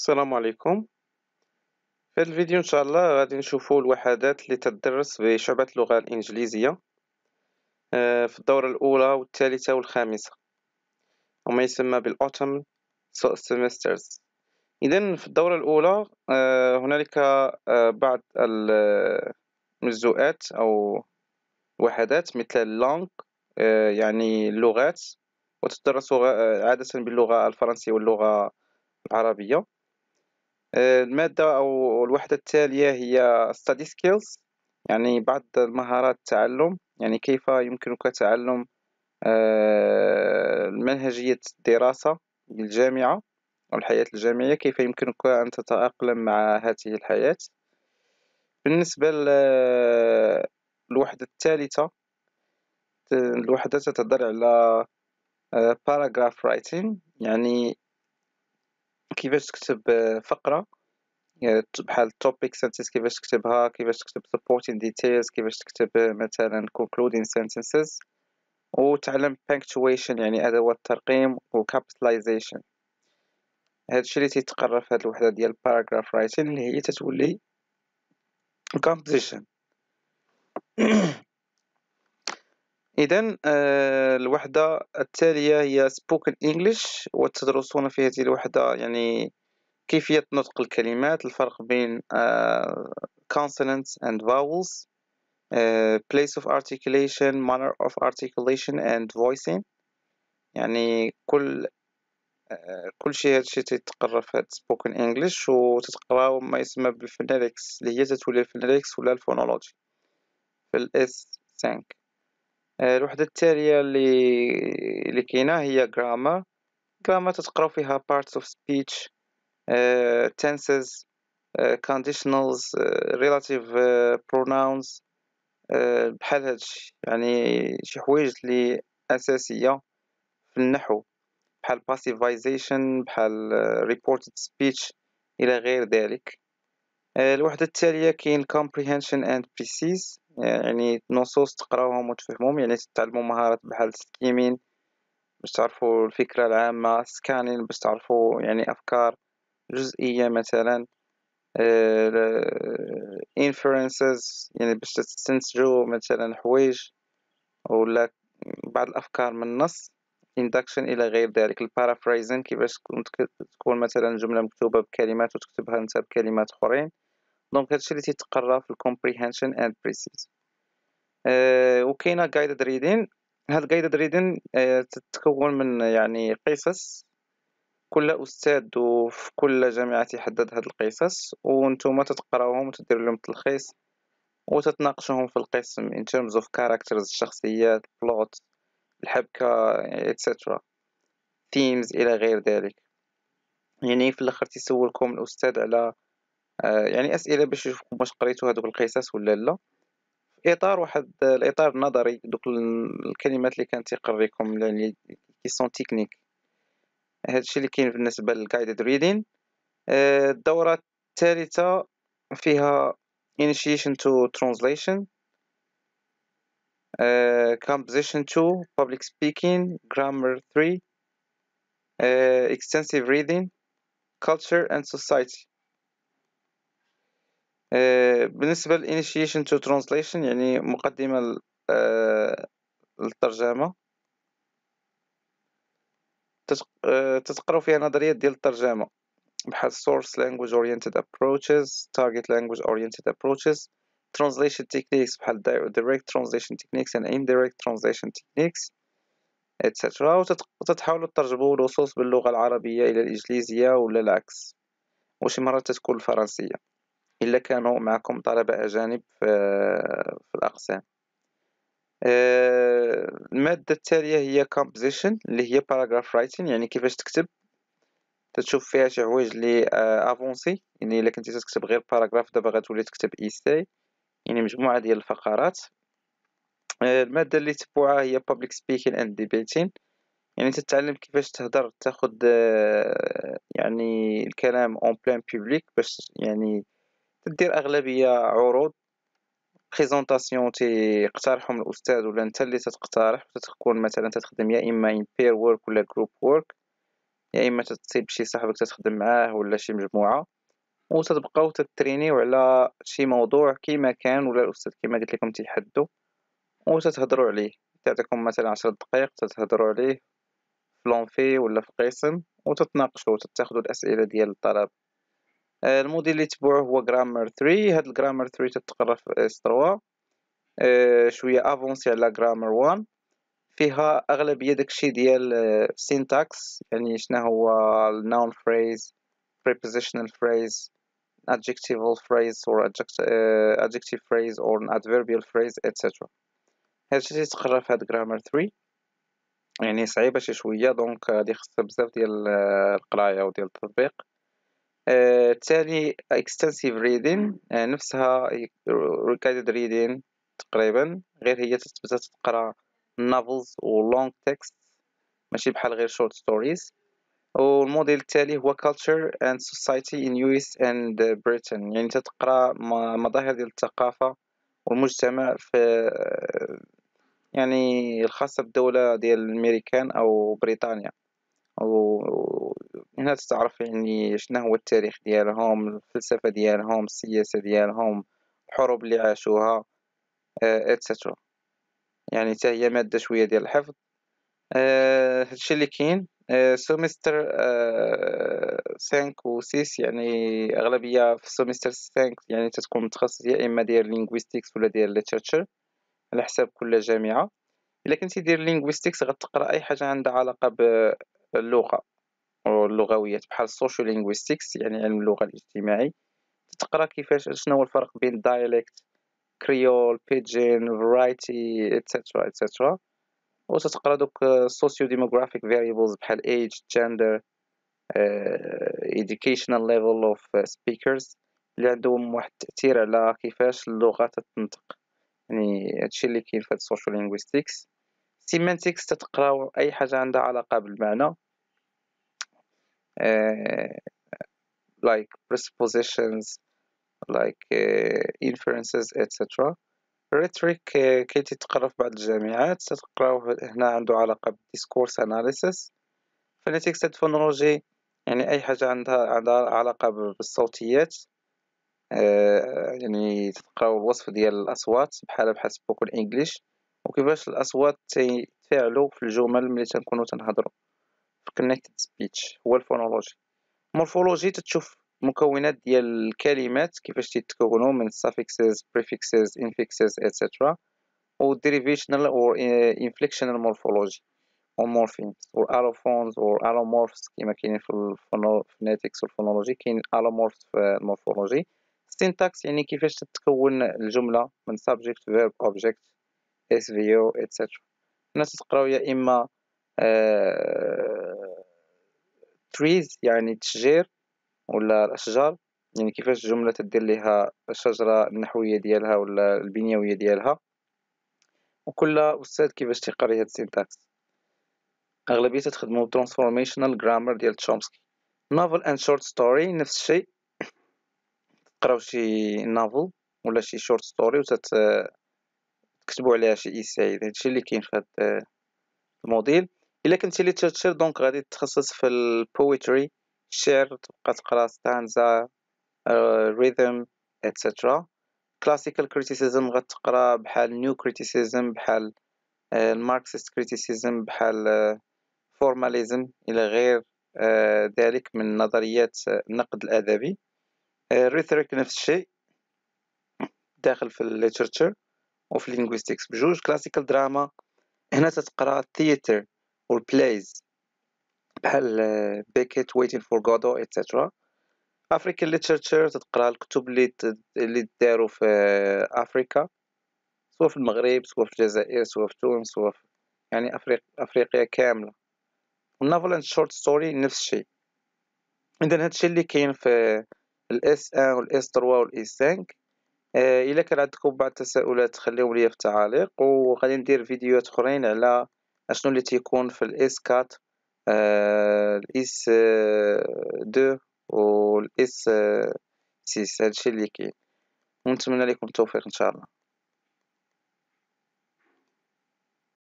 السلام عليكم في هذا الفيديو ان شاء الله غادي نشوفوا الوحدات اللي تدرس بشعبة اللغة الانجليزية آه، في الدورة الاولى والثالثة والخامسة وما يسمى بالاوتم سيمسترز اذا في الدورة الاولى آه، هنالك آه، بعض المجزوءات او وحدات مثل اللانغ يعني اللغات وتدرس عادة باللغة الفرنسية واللغة العربية آه، المادة أو الوحدة التالية هي study skills يعني بعض مهارات التعلم يعني كيف يمكنك تعلم آه، منهجية الدراسة للجامعة أو الحياة الجامعية كيف يمكنك أن تتأقلم مع هذه الحياة بالنسبة للوحدة آه، الثالثة الوحدة تتدرع على paragraph writing يعني كيفاش تكتب آه، فقره يعني بحال topic sentences كيفاش تكتبها كيفاش تكتب supporting details كيفاش تكتب آه، مثلا concluding sentences وتعلم punctuation يعني ادوات الترقيم وcapitalization هادشي اللي تيتقرا في هاد الوحده ديال paragraph writing اللي هي تتولي composition اذا آه، الوحده التاليه هي سبوكن انجلش وتدرسون في هذه الوحده يعني كيفيه نطق الكلمات الفرق بين آه، consonants and vowels آه، place of articulation manner of articulation and voicing يعني كل كل شيء هادشي تتقرا في سبوكن انجلش وتتقراو ما يسمى بالفونيليكس اللي هي تتولي الفونيليكس ولا الفونولوجي في الاس 5 آه، الوحده التاليه اللي اللي كاينه هي جرامر جرامر تتقراو فيها بارتس اوف سبيتش تنسز كونديشنالز ريلاتيف بروناونز بحال هادشي يعني شي حوايج اللي اساسيه في النحو بحال باسيفايزيشن بحال ريبورت آه، سبيتش الى غير ذلك آه، الوحده التاليه كاين كومبريهنشن اند بريسيز يعني نصوص تقراوهم وتفهمهم يعني تتعلموا مهارات بحال السكيمين باش تعرفوا الفكرة العامة سكانين باش تعرفوا يعني أفكار جزئية مثلا انفرنسز آه، يعني باش تستنتجوا مثلا حوايج ولا بعض الأفكار من النص اندكشن إلى غير ذلك البارافريزن كيفاش تكون مثلا جملة مكتوبة بكلمات وتكتبها أنت بكلمات أخرين دونك هادشي اللي تيتقرا في الكومبريهنشن اند بريسيز وكاينه جايدد ريدين هاد جايدد ريدين تتكون من يعني قصص كل استاذ وفي كل جامعه تيحدد هاد القصص وانتم تتقراوهم وتديروا لهم تلخيص وتتناقشوهم في القسم in terms of كاركترز الشخصيات بلوت الحبكة etc themes إلى غير ذلك يعني في الآخر تيسولكم الأستاذ على آه، يعني أسئلة باش نشوفكم واش قريتوا هذوك القصص ولا لا في إطار واحد الإطار النظري دوك الكلمات اللي كان تيقريكم يعني سون تكنيك الشيء اللي كاين بالنسبة للجايدد آه، ريدين الدورة الثالثة فيها initiation to translation uh, composition 2 public speaking grammar 3 uh, extensive reading culture and society آه، بالنسبه للانيشيشن تو ترانسليشن يعني مقدمه آه، للترجمه آه، تتقرا فيها نظريات ديال الترجمه بحال source language oriented approaches target language oriented approaches translation techniques بحال direct translation techniques and indirect translation techniques etc وتتحاولوا تترجموا النصوص باللغه العربيه الى الانجليزيه ولا العكس وشي مرات تتكون الفرنسيه إلا كانوا معكم طلبة أجانب في الأقسام آه، المادة التالية هي composition اللي هي paragraph writing يعني كيفاش تكتب تتشوف فيها شي حوايج لي افونسي آه، يعني الا كنتي تكتب غير باراغراف دابا غتولي تكتب ايساي يعني مجموعه ديال الفقرات آه، الماده اللي تبعها هي public speaking and debating يعني تتعلم كيفاش تهضر تاخد يعني الكلام اون بلان بوبليك باش يعني دير اغلبيه عروض بريزونطاسيون تيقترحهم الاستاذ ولا انت اللي تتقترح تكون مثلا تتخدم يا اما ان بير وورك ولا جروب وورك يا اما تصيب شي صاحبك تتخدم معاه ولا شي مجموعه وتتبقاو تترينيو على شي موضوع كيما كان ولا الاستاذ كيما قلت لكم تيحدو وتتهضروا عليه تعطيكم مثلا عشر دقائق تتهضروا عليه في لونفي ولا في قسم وتتناقشوا وتتاخذوا الاسئله ديال الطلب آه، الموديل اللي تبعوه هو جرامر 3 هاد الجرامر 3 تتقرا في اس آه، 3 شويه افونسي على جرامر 1 فيها اغلبيه داكشي ديال سينتاكس آه، يعني شنو هو الناون فريز prepositional phrase adjectival phrase or adject, uh, adjective phrase or an adverbial phrase etc هادشي اللي تقرا في هاد جرامر 3 يعني صعيبه شي شويه دونك غادي خصها بزاف ديال القرايه وديال التطبيق الثاني آه، extensive reading آه، نفسها ريكايدد reading تقريبا غير هي تتبدا تقرا novels و long text ماشي بحال غير short stories والموديل التالي هو culture and society in US and Britain يعني تتقرا مظاهر ديال الثقافة والمجتمع في آه، يعني الخاصة بالدولة ديال الأمريكان أو بريطانيا وهنا تعرف يعني شنو هو التاريخ ديالهم الفلسفة ديالهم السياسة ديالهم الحروب اللي عاشوها اتسترا آه، يعني حتى هي مادة شوية ديال الحفظ آه، هادشي اللي كاين سومستر آه، سانك و سيس يعني أغلبية في سومستر سانك يعني تتكون متخصص يا إما ديال لينغويستيكس ولا ديال ليتراتشر على حساب كل جامعة لكن كنتي دير لينغويستيكس غتقرا أي حاجة عندها علاقة ب اللغه واللغويات بحال السوشيو لينغويستيكس يعني علم اللغه الاجتماعي تقرا كيفاش شنو هو الفرق بين دايلكت كريول بيجين فرايتي اتسيترا اتسيترا وتتقرا دوك السوسيو ديموغرافيك فاريبلز بحال ايج آه، جندر educational ليفل اوف سبيكرز اللي عندهم واحد التاثير على كيفاش اللغه تتنطق يعني هادشي اللي كاين في هاد السوشيو لينغويستيكس السيمانتكس تتقراو اي حاجه عندها علاقه بالمعنى لايك بريسبوزيشنز لايك inferences etc ريتريك آه، كي تتقرا في بعض الجامعات تتقراو هنا عنده علاقه بالديسكورس اناليسيس فونيتيكس تفونولوجي يعني اي حاجه عندها عندها علاقه بالصوتيات آه، يعني تقراو الوصف ديال الاصوات بحال بحال سبوكن انجلش وكيفاش الاصوات تيتفاعلوا في الجمل ملي تنكونوا تنهضروا في كونيكتد سبيتش هو الفونولوجي مورفولوجي تتشوف مكونات ديال الكلمات كيفاش تتكونوا من suffixes prefixes infixes etc و derivational or eh, inflectional morphology or morphemes or allophones or allomorphs كما كاينين في الفونetics والفونولوجي كاين allomorphs في eh, المورفولوجي syntax يعني كيفاش تتكون الجملة من subject verb object اس SVO etc الناس تقراو يا اما تريز آه، يعني تشجير ولا الاشجار يعني كيفاش الجمله تدير ليها الشجره النحويه ديالها ولا البنيويه ديالها وكل استاذ كيفاش تقري هاد السينتاكس اغلبيه تخدموا ترانسفورميشنال جرامر ديال تشومسكي نوفل اند شورت ستوري نفس الشيء تقراو شي نوفل ولا شي شورت ستوري وتت تكتبوا عليها شي هذا هادشي اللي كاين في هاد الموديل الا كنتي تشير دونك غادي تخصص في البويتري الشعر تبقى تقرا ستانزا ريذم اتسيترا كلاسيكال كريتيسيزم غتقرا بحال نيو كريتيسيزم بحال الماركسيست آه، كريتيسيزم بحال فورماليزم آه، الى غير آه، ذلك من نظريات النقد الادبي ريثريك نفس الشيء داخل في الليتراتشر وفي لينغويستيكس بجوج كلاسيكال دراما هنا تتقرا ثياتر والبلايز بحال بيكيت ويتين فور غودو اتسترا افريكان ليتشرشر تتقرا الكتب اللي اللي داروا في افريكا آه، سواء في المغرب سواء في الجزائر سواء في تونس سواء في يعني أفريق... افريقيا كامله والنوفل اند شورت ستوري نفس الشيء اذا هادشي اللي كاين في الاس ان والاس 3 والاس 5 آه، الا كان عندكم بعض التساؤلات خليهم لي في التعاليق وغادي ندير فيديوهات اخرين على اشنو اللي تيكون في الاس 4 آه، الاس 2 والاس 6 هادشي اللي كاين ونتمنى لكم التوفيق ان شاء الله